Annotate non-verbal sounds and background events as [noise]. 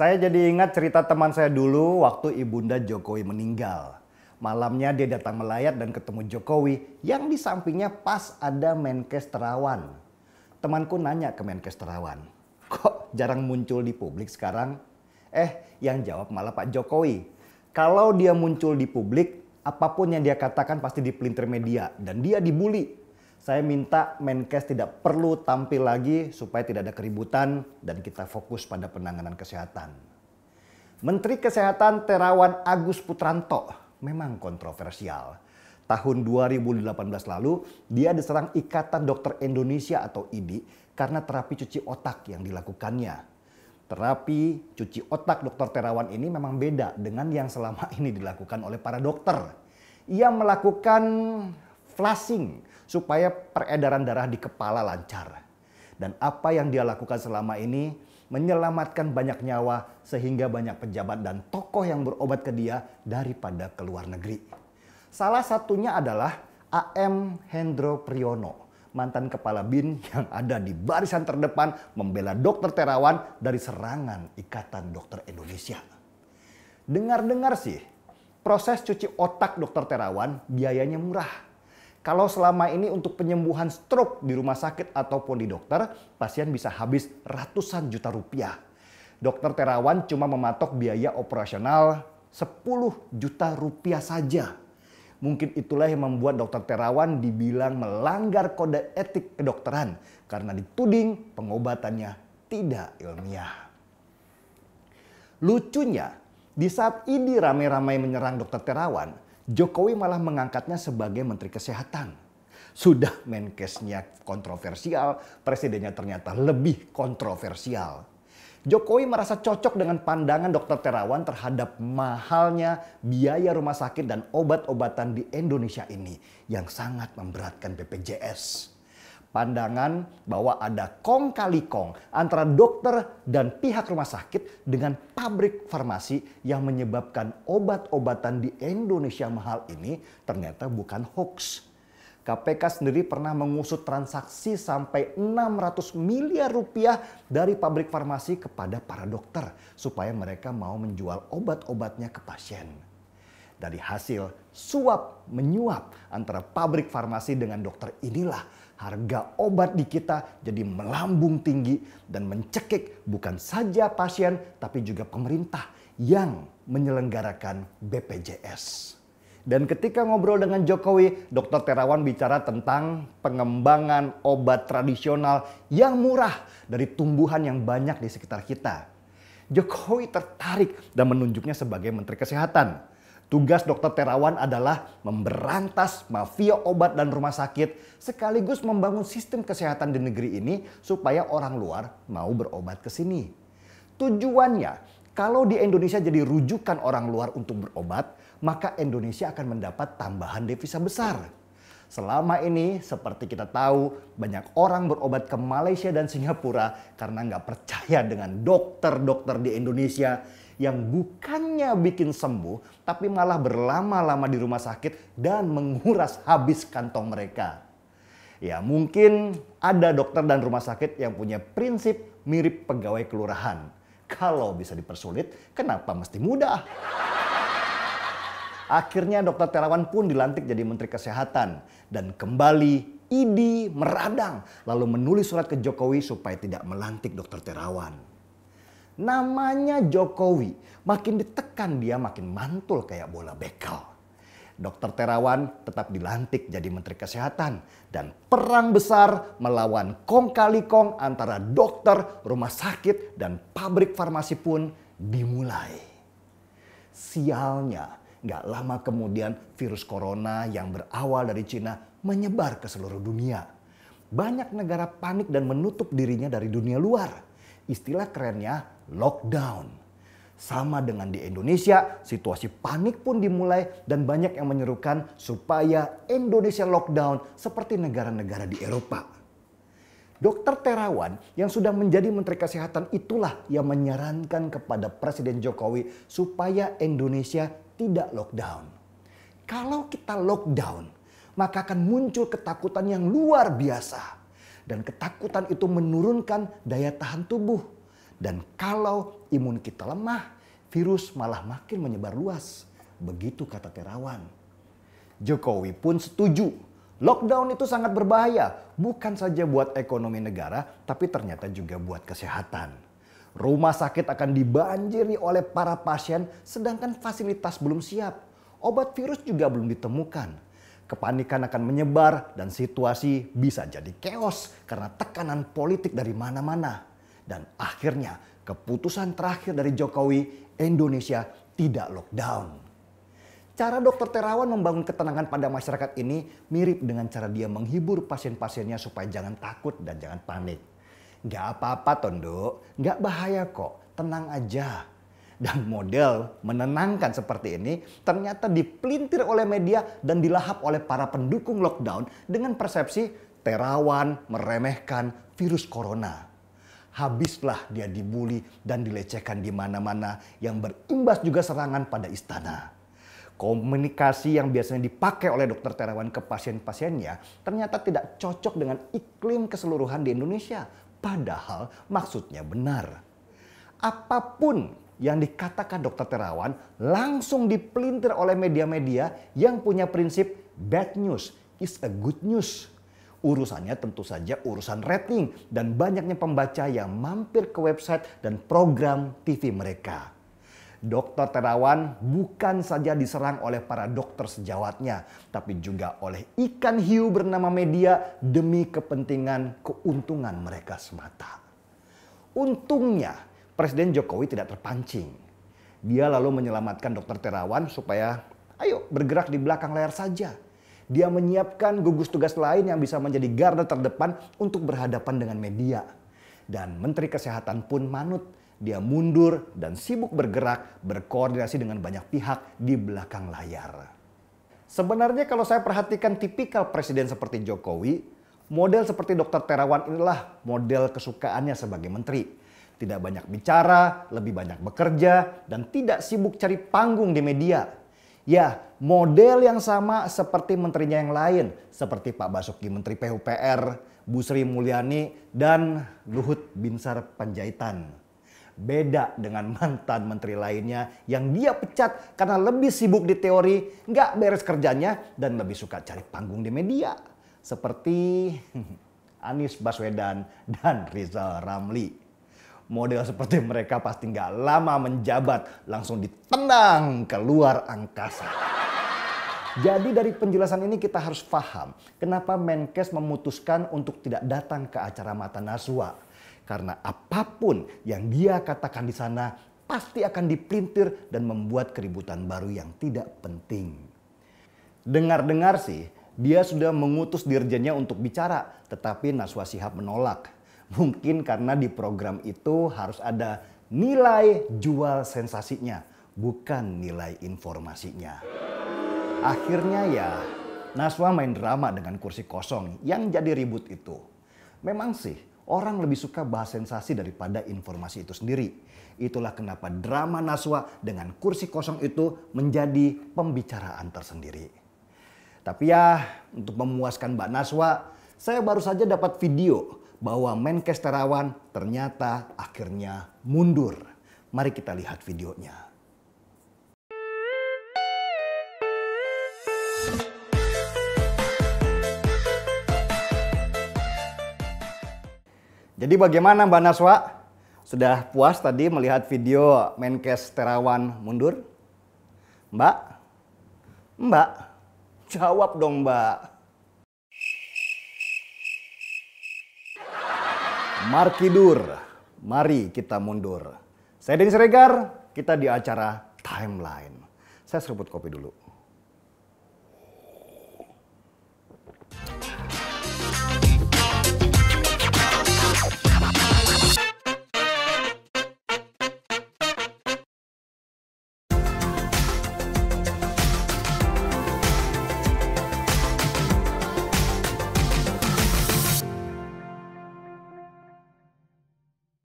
Saya jadi ingat cerita teman saya dulu waktu Ibunda Jokowi meninggal. Malamnya dia datang melayat dan ketemu Jokowi yang di sampingnya pas ada Menkes Terawan. Temanku nanya ke Menkes Terawan, kok jarang muncul di publik sekarang? Eh, yang jawab malah Pak Jokowi. Kalau dia muncul di publik, apapun yang dia katakan pasti dipelintir media dan dia dibully saya minta Menkes tidak perlu tampil lagi supaya tidak ada keributan dan kita fokus pada penanganan kesehatan. Menteri Kesehatan Terawan Agus Putranto memang kontroversial. Tahun 2018 lalu, dia diserang Ikatan Dokter Indonesia atau IDI karena terapi cuci otak yang dilakukannya. Terapi cuci otak dokter Terawan ini memang beda dengan yang selama ini dilakukan oleh para dokter. Ia melakukan flashing supaya peredaran darah di kepala lancar. Dan apa yang dia lakukan selama ini menyelamatkan banyak nyawa sehingga banyak pejabat dan tokoh yang berobat ke dia daripada ke luar negeri. Salah satunya adalah AM Hendro Priyono, mantan kepala BIN yang ada di barisan terdepan membela Dokter Terawan dari serangan Ikatan Dokter Indonesia. Dengar-dengar sih, proses cuci otak Dokter Terawan biayanya murah kalau selama ini untuk penyembuhan stroke di rumah sakit ataupun di dokter, pasien bisa habis ratusan juta rupiah. Dokter Terawan cuma mematok biaya operasional 10 juta rupiah saja. Mungkin itulah yang membuat dokter Terawan dibilang melanggar kode etik kedokteran karena dituding pengobatannya tidak ilmiah. Lucunya, di saat ini ramai-ramai menyerang dokter Terawan, Jokowi malah mengangkatnya sebagai Menteri Kesehatan sudah menkesnya kontroversial, presidennya ternyata lebih kontroversial. Jokowi merasa cocok dengan pandangan Dokter Terawan terhadap mahalnya biaya rumah sakit dan obat-obatan di Indonesia ini yang sangat memberatkan BPJS pandangan bahwa ada kong kali kong antara dokter dan pihak rumah sakit dengan pabrik farmasi yang menyebabkan obat-obatan di Indonesia mahal ini ternyata bukan hoax. KPK sendiri pernah mengusut transaksi sampai 600 miliar rupiah dari pabrik farmasi kepada para dokter supaya mereka mau menjual obat-obatnya ke pasien dari hasil suap menyuap antara pabrik farmasi dengan dokter inilah harga obat di kita jadi melambung tinggi dan mencekik bukan saja pasien tapi juga pemerintah yang menyelenggarakan BPJS. Dan ketika ngobrol dengan Jokowi, Dr. Terawan bicara tentang pengembangan obat tradisional yang murah dari tumbuhan yang banyak di sekitar kita. Jokowi tertarik dan menunjuknya sebagai Menteri Kesehatan. Tugas Dokter Terawan adalah memberantas mafia obat dan rumah sakit sekaligus membangun sistem kesehatan di negeri ini supaya orang luar mau berobat ke sini. Tujuannya, kalau di Indonesia jadi rujukan orang luar untuk berobat, maka Indonesia akan mendapat tambahan devisa besar. Selama ini, seperti kita tahu, banyak orang berobat ke Malaysia dan Singapura karena nggak percaya dengan dokter-dokter di Indonesia yang bukannya bikin sembuh, tapi malah berlama-lama di rumah sakit dan menguras habis kantong mereka. Ya mungkin ada dokter dan rumah sakit yang punya prinsip mirip pegawai kelurahan. Kalau bisa dipersulit, kenapa mesti mudah? Akhirnya dokter Terawan pun dilantik jadi Menteri Kesehatan dan kembali Idi meradang lalu menulis surat ke Jokowi supaya tidak melantik dokter Terawan. Namanya Jokowi, makin ditekan dia makin mantul kayak bola bekel. Dokter Terawan tetap dilantik jadi Menteri Kesehatan dan perang besar melawan kong kali kong antara dokter, rumah sakit, dan pabrik farmasi pun dimulai. Sialnya, gak lama kemudian virus corona yang berawal dari Cina menyebar ke seluruh dunia. Banyak negara panik dan menutup dirinya dari dunia luar istilah kerennya lockdown. Sama dengan di Indonesia, situasi panik pun dimulai dan banyak yang menyerukan supaya Indonesia lockdown seperti negara-negara di Eropa. Dokter Terawan yang sudah menjadi Menteri Kesehatan itulah yang menyarankan kepada Presiden Jokowi supaya Indonesia tidak lockdown. Kalau kita lockdown, maka akan muncul ketakutan yang luar biasa dan ketakutan itu menurunkan daya tahan tubuh. Dan kalau imun kita lemah, virus malah makin menyebar luas. Begitu kata Terawan. Jokowi pun setuju. Lockdown itu sangat berbahaya, bukan saja buat ekonomi negara, tapi ternyata juga buat kesehatan. Rumah sakit akan dibanjiri oleh para pasien, sedangkan fasilitas belum siap. Obat virus juga belum ditemukan Kepanikan akan menyebar dan situasi bisa jadi keos karena tekanan politik dari mana-mana. Dan akhirnya keputusan terakhir dari Jokowi, Indonesia tidak lockdown. Cara dokter Terawan membangun ketenangan pada masyarakat ini mirip dengan cara dia menghibur pasien-pasiennya supaya jangan takut dan jangan panik. Gak apa-apa Tondo, gak bahaya kok, tenang aja dan model menenangkan seperti ini ternyata dipelintir oleh media dan dilahap oleh para pendukung lockdown dengan persepsi terawan meremehkan virus corona. Habislah dia dibully dan dilecehkan di mana-mana yang berimbas juga serangan pada istana. Komunikasi yang biasanya dipakai oleh dokter terawan ke pasien-pasiennya ternyata tidak cocok dengan iklim keseluruhan di Indonesia. Padahal maksudnya benar. Apapun yang dikatakan Dokter Terawan langsung dipelintir oleh media-media yang punya prinsip bad news is a good news. Urusannya tentu saja urusan rating dan banyaknya pembaca yang mampir ke website dan program TV mereka. Dokter Terawan bukan saja diserang oleh para dokter sejawatnya, tapi juga oleh ikan hiu bernama media demi kepentingan keuntungan mereka semata. Untungnya Presiden Jokowi tidak terpancing. Dia lalu menyelamatkan Dokter Terawan supaya ayo bergerak di belakang layar saja. Dia menyiapkan gugus tugas lain yang bisa menjadi garda terdepan untuk berhadapan dengan media. Dan Menteri Kesehatan pun manut. Dia mundur dan sibuk bergerak, berkoordinasi dengan banyak pihak di belakang layar. Sebenarnya kalau saya perhatikan tipikal presiden seperti Jokowi, model seperti Dokter Terawan inilah model kesukaannya sebagai menteri tidak banyak bicara, lebih banyak bekerja, dan tidak sibuk cari panggung di media. Ya, model yang sama seperti menterinya yang lain, seperti Pak Basuki Menteri PUPR, Bu Sri Mulyani, dan Luhut Binsar Panjaitan. Beda dengan mantan menteri lainnya yang dia pecat karena lebih sibuk di teori, nggak beres kerjanya, dan lebih suka cari panggung di media. Seperti [laughs] Anies Baswedan dan Rizal Ramli. Model seperti mereka pasti nggak lama menjabat, langsung ditendang keluar angkasa. Jadi dari penjelasan ini kita harus paham kenapa Menkes memutuskan untuk tidak datang ke acara Mata Naswa. Karena apapun yang dia katakan di sana pasti akan dipelintir dan membuat keributan baru yang tidak penting. Dengar-dengar sih, dia sudah mengutus dirjennya untuk bicara, tetapi Naswa Sihab menolak. Mungkin karena di program itu harus ada nilai jual sensasinya, bukan nilai informasinya. Akhirnya ya, Naswa main drama dengan kursi kosong yang jadi ribut itu. Memang sih, orang lebih suka bahas sensasi daripada informasi itu sendiri. Itulah kenapa drama Naswa dengan kursi kosong itu menjadi pembicaraan tersendiri. Tapi ya, untuk memuaskan Mbak Naswa, saya baru saja dapat video bahwa Menkes Terawan ternyata akhirnya mundur. Mari kita lihat videonya. Jadi bagaimana Mbak Naswa? Sudah puas tadi melihat video Menkes Terawan mundur? Mbak? Mbak? Jawab dong Mbak. Markidur. Mari kita mundur. Saya Denny Siregar, kita di acara Timeline. Saya seruput kopi dulu.